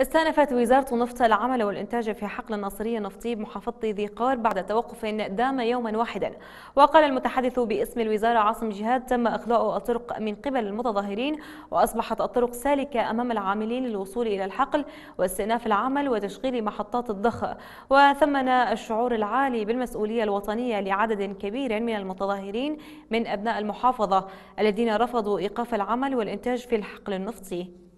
استأنفت وزارة النفط العمل والإنتاج في حقل الناصرية النفطي بمحافظة ذي قار بعد توقف دام يوما واحدا وقال المتحدث باسم الوزارة عاصم جهاد تم إخلاء الطرق من قبل المتظاهرين وأصبحت الطرق سالكة أمام العاملين للوصول إلى الحقل واستئناف العمل وتشغيل محطات الضخ وثمن الشعور العالي بالمسؤولية الوطنية لعدد كبير من المتظاهرين من أبناء المحافظة الذين رفضوا إيقاف العمل والإنتاج في الحقل النفطي